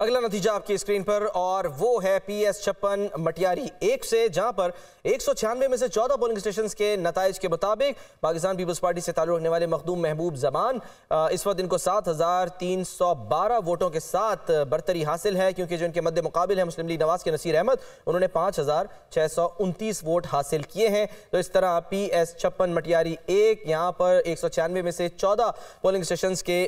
अगला नतीजा आपकी स्क्रीन पर और वो है पी एस छप्पन मटियारी एक से जहां पर एक सौ छियानवे में से चौदह पोलिंग स्टेशन के नतज के मुताबिक पाकिस्तान पीपल्स पार्टी से ताल्लुक रखने वाले मखदूम महबूब जमान इस वक्त इनको सात हज़ार तीन सौ बारह वोटों के साथ बरतरी हासिल है क्योंकि जो इनके मद्द मुकाबले हैं मुस्लिम लीग नवाज के नसीर अहमद उन्होंने पाँच हज़ार छः सौ उनतीस वोट हासिल किए हैं तो इस तरह पी एस छप्पन मटियारी एक यहाँ पर एक सौ छियानवे में से चौदह पोलिंग स्टेशन के